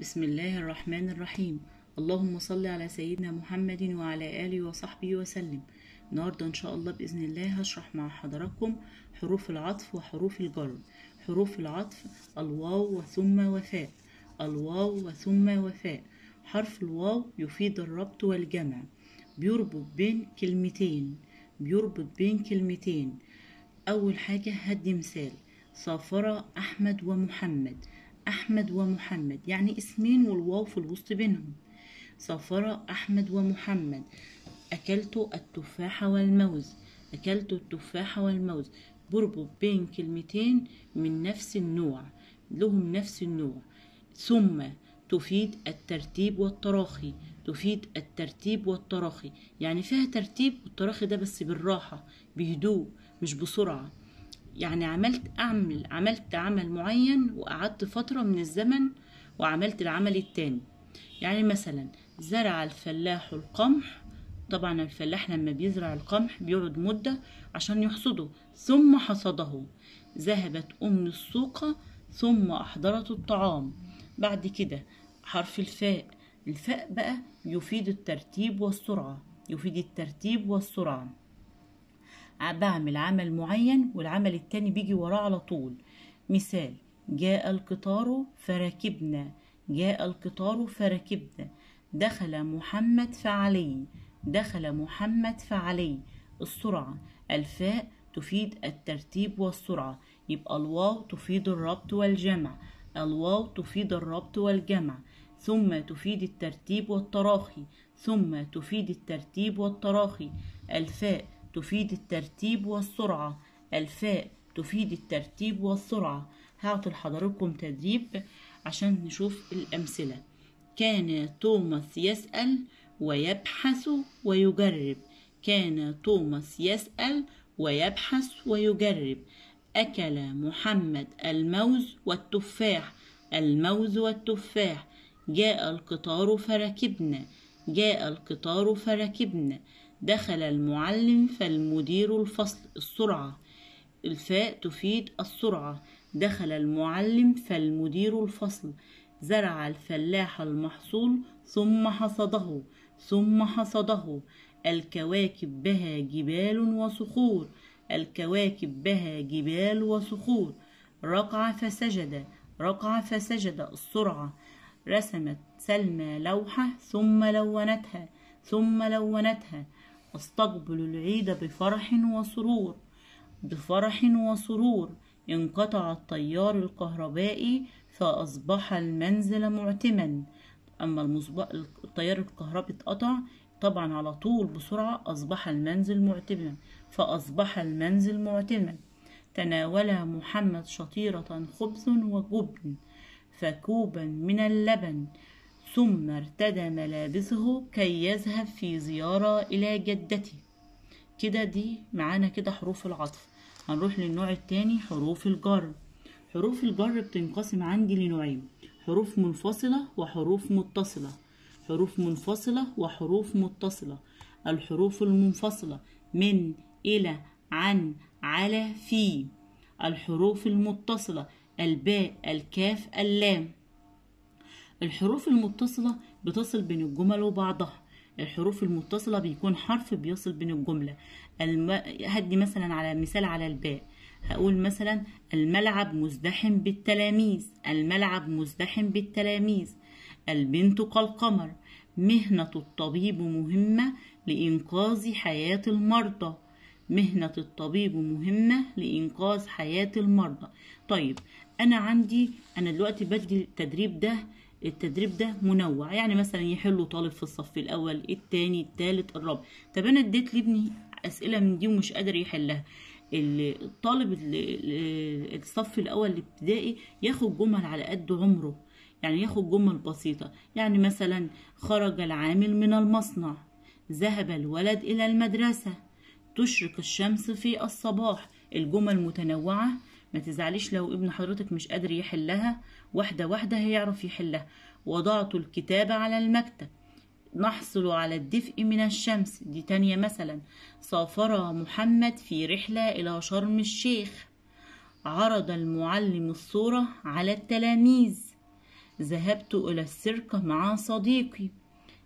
بسم الله الرحمن الرحيم اللهم صل على سيدنا محمد وعلى آله وصحبه وسلم النهاردة إن شاء الله بإذن الله هشرح مع حضراتكم حروف العطف وحروف الجر حروف العطف الواو وثم وفاء الواو وثم وفاء حرف الواو يفيد الربط والجمع بيربط بين كلمتين بيربط بين كلمتين أول حاجة هدي مثال سافر أحمد ومحمد أحمد ومحمد يعني اسمين والواو في الوسط بينهم سافر أحمد ومحمد أكلت التفاح والموز أكلت التفاح والموز بربط بين كلمتين من نفس النوع لهم نفس النوع ثم تفيد الترتيب والتراخي تفيد الترتيب والتراخي يعني فيها ترتيب والتراخي ده بس بالراحة بهدوء مش بسرعة يعني عملت أعمل عملت عمل معين وقعدت فترة من الزمن وعملت العمل التاني يعني مثلا زرع الفلاح القمح طبعا الفلاح لما بيزرع القمح بيقعد مدة عشان يحصده ثم حصده ذهبت أم السوق ثم أحضرت الطعام بعد كده حرف الفاء الفاء بقى يفيد الترتيب والسرعة يفيد الترتيب والسرعة بعمل عمل معين والعمل التاني بيجي وراه على طول مثال جاء القطار فركبنا جاء القطار فركبنا دخل محمد فعلي دخل محمد فعلي السرعة الفاء تفيد الترتيب والسرعة يبقى الواو تفيد الربط والجمع الواو تفيد الربط والجمع ثم تفيد الترتيب والتراخي ثم تفيد الترتيب والتراخي الفاء تفيد الترتيب والسرعة الفاء تفيد الترتيب والسرعة هعطي لحضراتكم تدريب عشان نشوف الأمثلة كان توماس يسأل ويبحث ويجرب كان توماس يسأل ويبحث ويجرب أكل محمد الموز والتفاح الموز والتفاح جاء القطار فركبنا جاء القطار فركبنا دخل المعلم فالمدير الفصل السرعة الفاء تفيد السرعة دخل المعلم فالمدير الفصل زرع الفلاح المحصول ثم حصده ثم حصده الكواكب بها جبال وصخور الكواكب بها جبال وصخور رقع فسجد رقع فسجد السرعة رسمت سلمى لوحة ثم لونتها ثم لونتها استقبلوا العيد بفرح وسرور بفرح وسرور انقطع التيار الكهربائي فأصبح المنزل معتما أما المصباح التيار الكهربي اتقطع طبعا على طول بسرعة أصبح المنزل معتما فأصبح المنزل معتما تناول محمد شطيرة خبز وجبن فكوبا من اللبن ثم ارتدى ملابسه كي يذهب في زيارة إلى جدته كده دي معانا كده حروف العطف هنروح للنوع التاني حروف الجر حروف الجر بتنقسم عندي لنوعين حروف منفصلة وحروف متصلة حروف منفصلة وحروف متصلة الحروف المنفصلة من إلى عن على في الحروف المتصلة الباء الكاف اللام الحروف المتصلة بتصل بين الجمل وبعضها الحروف المتصلة بيكون حرف بيصل بين الجملة الم... هدي مثلا على مثال على الباء هقول مثلا الملعب مزدحم بالتلاميذ الملعب مزدحم بالتلاميذ البنت كالقمر مهنة الطبيب مهمة لإنقاذ حياة المرضى مهنة الطبيب مهمة لإنقاذ حياة المرضى طيب أنا عندي أنا دلوقتي بدي التدريب ده التدريب ده منوع يعني مثلا يحلوا طالب في الصف الاول التاني التالت الرابع طب انا اديت لابني اسئله من دي ومش قادر يحلها الطالب الصف الاول الابتدائي ياخد جمل على قد عمره يعني ياخد جمل بسيطه يعني مثلا خرج العامل من المصنع ذهب الولد الى المدرسه تشرق الشمس في الصباح الجمل متنوعه ما تزعليش لو ابن حضرتك مش قادر يحلها واحدة واحدة هيعرف يحلها وضعت الكتاب على المكتب نحصل على الدفء من الشمس دي تانية مثلا سافر محمد في رحلة إلى شرم الشيخ عرض المعلم الصورة على التلاميذ ذهبت إلى السيرك مع صديقي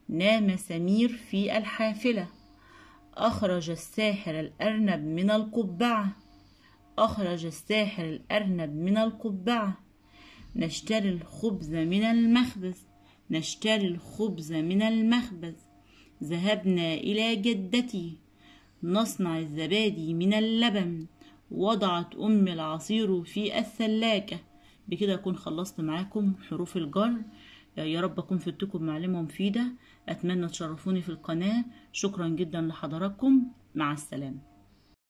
نام سمير في الحافلة أخرج الساحر الأرنب من القبعة أخرج الساحر الأرنب من القبعة نشتري الخبز من المخبز نشتري الخبز من المخبز ذهبنا إلى جدتي نصنع الزبادي من اللبن وضعت أم العصير في الثلاجة بكده أكون خلصت معاكم حروف الجر آه، يا رب أكون فدتكم معلمة مفيدة أتمنى تشرفوني في القناة شكرا جدا لحضراتكم مع السلامة